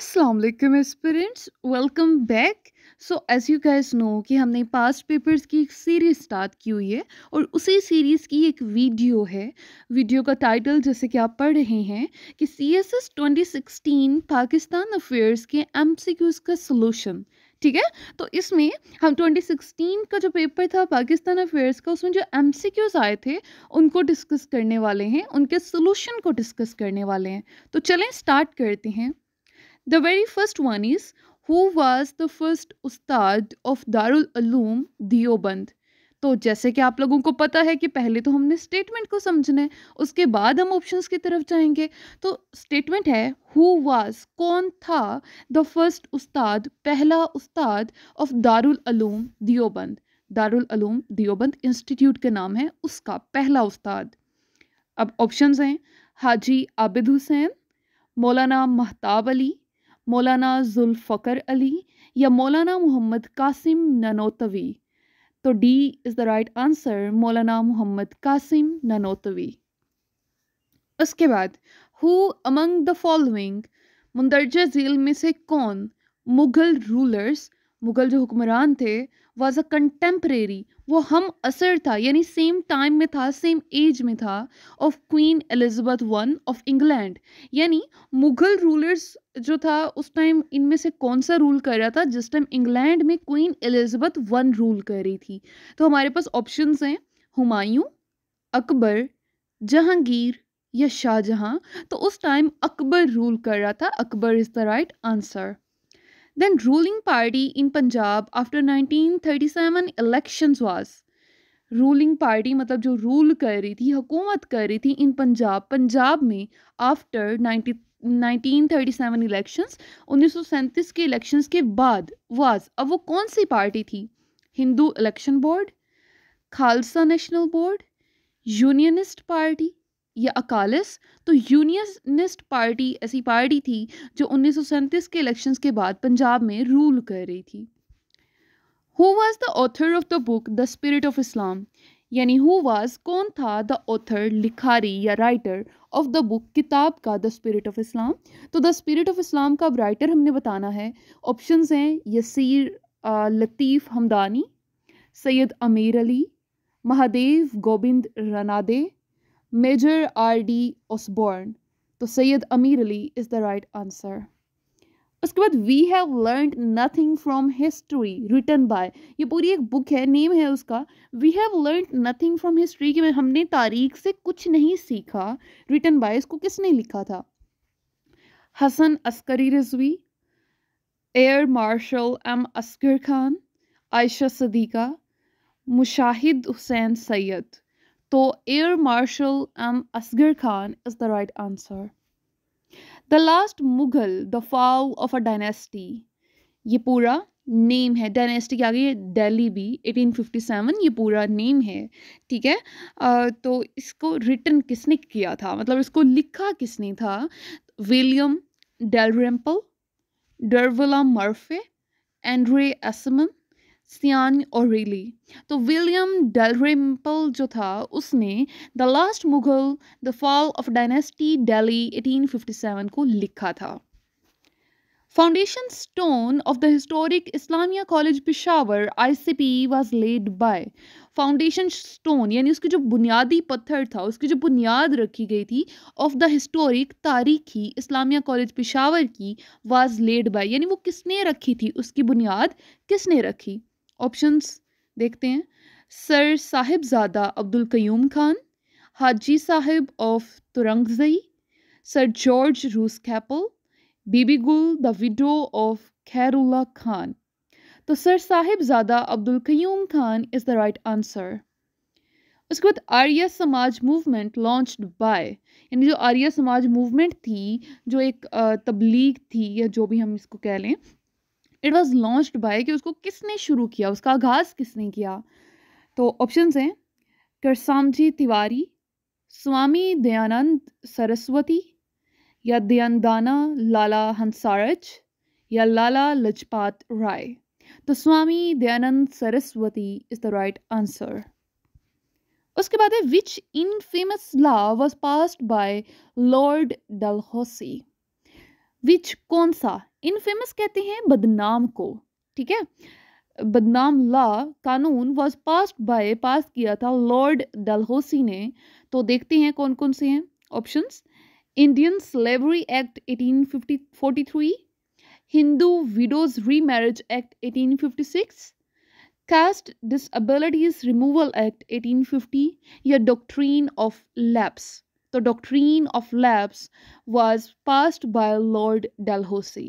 Aslam aspirants welcome back so as you guys know कि हमने past papers की एक सीरीज़ स्टार्ट की हुई है और उसी सीरीज़ की एक वीडियो है वीडियो का टाइटल जैसे कि आप पढ़ रहे हैं कि C S S twenty sixteen Pakistan affairs के एम सी क्यूज़ का सोलूशन ठीक है तो इसमें हम 2016 का जो पेपर था पाकिस्तान अफेयर्स का उसमें जो एम आए थे उनको डिस्कस करने वाले हैं उनके सोलूशन को डिस्कस करने वाले हैं तो चलें स्टार्ट करते हैं The very first one is Who was the first उस्ताद of Darul Uloom Dioband? तो जैसे कि आप लोगों को पता है कि पहले तो हमने स्टेटमेंट को समझना है उसके बाद हम ऑप्शंस की तरफ जाएंगे तो स्टेटमेंट है हु वाज कौन था द फर्स्ट उस्ताद पहला उस्ताद ऑफ दारुल अलूम दियोबंद दारुल अलूम दियोबंद इंस्टीट्यूट का नाम है उसका पहला उस्ताद अब ऑप्शंस हैं हाजी आबिद हुसैन मौलाना महताब अली मौलाना जुल्फ़कर अली या मौलाना मोहम्मद कासिम ननोतवी तो D is the right answer Maulana Mohammad Qasim Nanotvi उसके बाद हु अमंग द फॉलोइंग मुंदरजा झील में से कौन मुग़ल रूलर्स मुग़ल जो हुक्मरान थे वॉज अ कंटेम्प्रेरी वो हम असर था यानी सेम टाइम में था सेम एज में था of queen Elizabeth one of England यानी मुग़ल रूलर्स जो था उस टाइम इनमें से कौन सा रूल कर रहा था जिस टाइम इंग्लैंड में क्वीन एलिजाबेथ वन रूल कर रही थी तो हमारे पास ऑप्शंस हैं हुमायूं अकबर जहांगीर या शाहजहां तो उस टाइम अकबर रूल कर रहा था Akbar is the right answer then ruling party in punjab after 1937 elections was ruling party मतलब जो रूल कर रही थी हुकूमत कर रही थी इन पंजाब पंजाब में आफ्टर नाइनटी 1937 इलेक्शंस उन्नीस के इलेक्शंस के बाद वाज अब वो कौन सी पार्टी थी Hindu election board Khalsa national board unionist party या अकालिस तो यूनियनिस्ट पार्टी ऐसी पार्टी थी जो उन्नीस के इलेक्शंस के बाद पंजाब में रूल कर रही थी who was the author of the book the spirit of Islam यानी हु वाज कौन था द ऑथर लिखारी या राइटर ऑफ द बुक किताब का द स्पिरिट ऑफ इस्लाम तो द स्पिरिट ऑफ इस्लाम का अब राइटर हमने बताना है ऑप्शंस हैं यसीर लतीफ़ Hamdani Syed Ameer Ali Mahadev Govind Ranade major R D Osborne तो Syed Ameer Ali is the right answer उसके बाद we have learn nothing from history written by ये पूरी एक बुक है नेम है उसका we have learn nothing from history कि हमने तारीख से कुछ नहीं सीखा रिटर्न बाय इसको किसने लिखा था Hasan Askari Rizvi air marshal M Asghar Khan Ayesha Siddiqa Mushahid Hussain Syed तो air marshal M Asghar Khan is the right answer the last Mughal the fall of a dynasty ये पूरा नेम है डायनेस्टी के आगे दिल्ली भी 1857 ये पूरा नेम है ठीक है आ, तो इसको रिटर्न किसने किया था मतलब इसको लिखा किसने था विलियम डेलरेम्पल डरवला मर्फे एंड्रे एसमन सियान ओरेली तो विलियम डेलरिम्पल जो था उसने the last Mughal the fall of dynasty Delhi 1857 को लिखा था foundation of the historic Islamia college Islamia I C P was laid by foundation stone यानी उसकी जो बुनियादी पत्थर था उसकी जो बुनियाद रखी गई थी ऑफ द हिस्टोरिक तारीखी इस्लामिया कॉलेज पिशावर की वाज लेड बाय यानी वो किसने रखी थी उसकी बुनियाद किसने रखी ऑप्शंस देखते हैं sir Sahibzada Abdul Qayyum Khan Haji Sahib of Turangzai sir George Roos Keppel Bibi Gul the widow of Khairullah Khan तो sir Sahibzada Abdul Qayyum Khan is the right answer उसके बाद आर्य समाज मूवमेंट लॉन्च बाय यानी जो आर्य समाज मूवमेंट थी जो एक तबलीग थी या जो भी हम इसको कह लें इट वॉज लॉन्च्ड बाय कि उसको किसने शुरू किया उसका आगाज़ किसने किया तो ऑप्शन हैं जी तिवारी स्वामी दयानंद सरस्वती या दयानदाना लाला हंसारज या लाला लजपात राय तो Swami Dayanand Saraswati is the right answer उसके बाद है which infamous law was passed by lord Dalhousie which कौन सा इनफेमस कहते हैं बदनाम को ठीक है बदनाम लॉ कानून वॉज पास बाय पास किया था लॉर्ड डलहोसी ने तो देखते हैं कौन कौन से हैं options Indian slavery act eighteen Hindu widows remarriage act eighteen caste disabilities removal act 1850 या doctrine of lapse The doctrine of lapse was passed by lord Dalhousie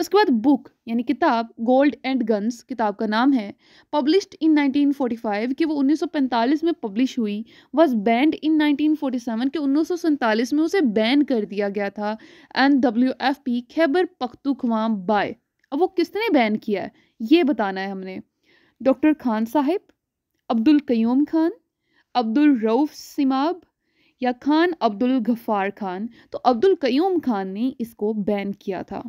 उसके बाद बुक यानी किताब गोल्ड एंड गन्स किताब का नाम है पब्लिश्ड इन 1945 कि वो 1945 में पब्लिश हुई वॉज बैंड इन 1947 कि 1947 में उसे बैन कर दिया गया था and W F P Khyber Pakhtunkhwa by अब वो किसने बैन किया है ये बताना है हमने डॉक्टर खान साहिब अब्दुल कयूम खान अब्दुल रऊफ सिमाब या खान अब्दुल गफ़ार खान तो अब्दुल कयूम खान ने इसको बैन किया था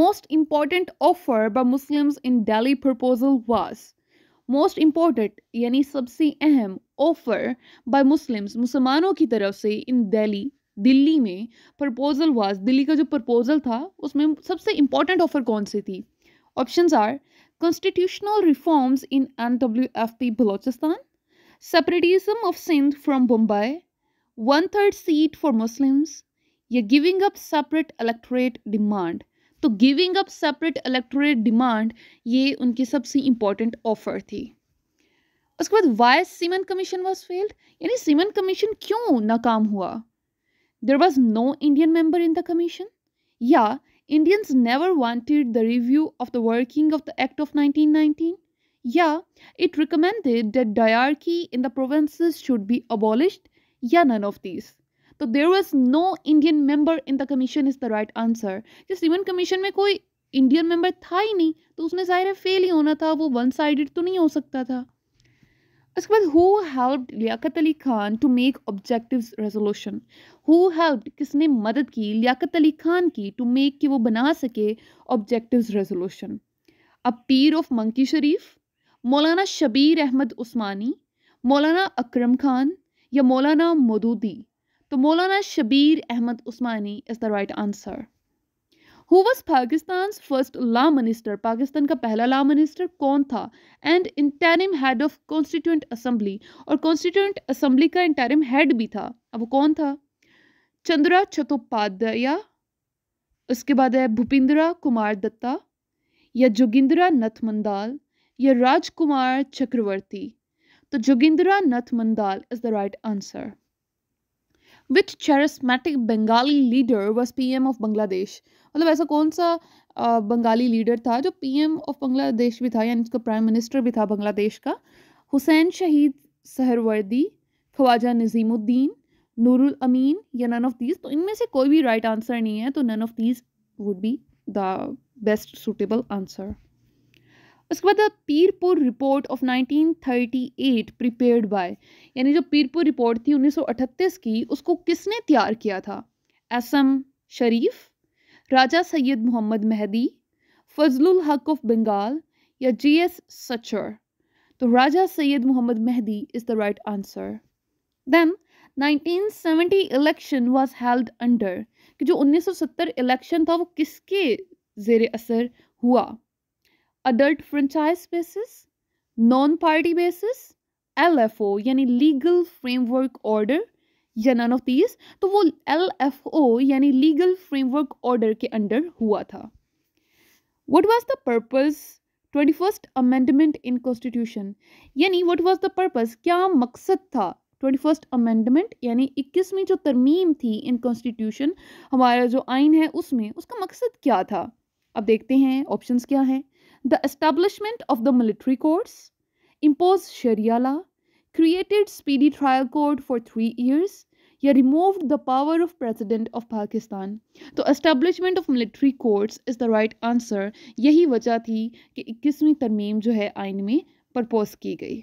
most important offer by Muslims in Delhi proposal was most important यानी सबसे अहम ऑफर बाय मुस्लिम्स मुसलमानों की तरफ से इन दिल्ली दिल्ली में प्रपोजल वाज दिल्ली का जो प्रपोजल था उसमें सबसे इम्पॉर्टेंट ऑफर कौन सी थी options are constitutional reforms N W F P Balochistan separatism of Sindh from Bombay, one third seat for Muslims, या giving up separate electorate demand तो giving up separate electorate demand ये उनकी सबसे इंपॉर्टेंट ऑफर थी उसके बाद why Simon commission was failed यानी Simon commission क्यों नाकाम हुआ there was no Indian member in the commission या Indians never wanted the review of the working of the act of nineteen nineteen या it recommended that dyarchy in the provinces should be abolished या none of these तो there was no Indian member in the commission is the right answer जिस Simon commission में कोई Indian member था ही नहीं तो उसने ज़ाहिर है फेल ही होना था वो वन साइडेड तो नहीं हो सकता था उसके बाद who help Liaquat Ali Khan to make objective resolution who help किसने मदद की लियाकत अली खान की टू मेक कि वो बना सके ऑब्जेक्टिव रेजोल्यूशन अ पीर ऑफ मंकी शरीफ मौलाना शबीर अहमद उस्मानी मौलाना अक्रम खान या मौलाना मदूदी तो Maulana Shabbir Ahmad Usmani is the right answer who was Pakistan first law minister Pakistan का पहला लॉ मिनिस्टर कौन था and interim head of constituent assembly और कॉन्स्टिट्यूंट असम्बली का इंटरिम हेड भी था अब वो कौन था चंद्रा चट्टोपाध्याया उसके बाद है भूपिंद्रा कुमार दत्ता या जोगिंद्रा नथ मंदाल या चक्रवर्ती तो Jogendra Nath Mandal is the right answer with Which Bengali leader was P M of Bangladesh मतलब ऐसा कौन सा बंगाली लीडर था जो पी एम ऑफ बांग्लादेश भी था यानी उसका प्राइम मिनिस्टर भी था बांग्लादेश का हुसैन शहीद सहरवर्दी ख्वाजा नज़ीमुद्दीन नूरुल अमीन या नन ऑफ दीज तो इनमें से कोई भी राइट right आंसर नहीं है तो none of these would be the best suitable answer उसके बाद Pirpur report of 1938 prepared by यानी जो पीरपुर रिपोर्ट थी 1938 की उसको किसने तैयार किया था एम शरीफ राजा सैयद मोहम्मद मेहदी फजलुल हक ऑफ बंगाल या जी एस सचर तो Raja Syed Mohammad Mehdi is the right answer then 1970 election was held under कि जो 1970 इलेक्शन था वो किसके जेर असर हुआ adult franchise basis non party basis O यानी लीगल फ्रेमवर्क ऑर्डर या नन ऑफ दीज तो वो ओ यानी लीगल फ्रेमवर्क ऑर्डर के अंडर हुआ था what was the purpose twenty first amendment in constitution यानी वट वॉज द पर्पज़ क्या मकसद था ट्वेंटी फर्स्ट अमेंडमेंट यानी इक्कीसवीं जो तरमीम थी इन कॉन्स्टिट्यूशन हमारा जो आइन है उसमें उसका मकसद क्या था अब देखते हैं ऑप्शंस क्या हैं The establishment of the military courts, imposed Sharia law, created speedy trial court for three years, या removed the power of president of Pakistan. तो establishment of military courts is the right answer. यही वजह थी कि 21वीं तरमीम जो है आइन में प्रपोज की गई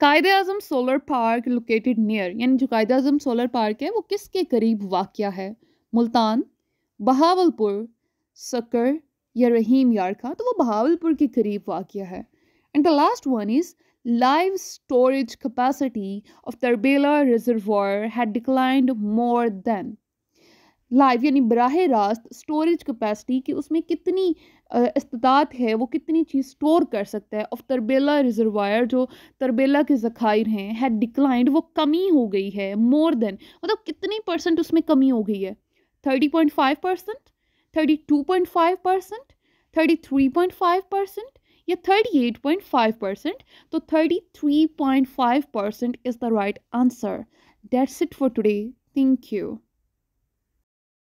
कायद अजम सोलर पार्क लोकेटेड नियर यानी जो कायद अजम सोलर पार्क है वो किसके करीब वाक़ है मुल्तान बहावलपुर सकर या रहीम यार का तो वो बहावलपुर के करीब वाक़ है and the last one is live storage capacity of Tarbela reservoir had declined more than live यानी बराह रास्त स्टोरेज कैपेसिटी कि उसमें कितनी इस्तात है वो कितनी चीज़ स्टोर कर सकता है ऑफ तरबेला रिजर्वायर जो तरबेला के ज़खायर हैं हैड डिक्लाइंड वो कमी हो गई है मोर देन मतलब कितनी परसेंट उसमें कमी हो गई है thirty point five percent 32.5 percent 33.5 percent या 38.5 परसेंट तो 33.5 percent is the right answer that's it for today thank you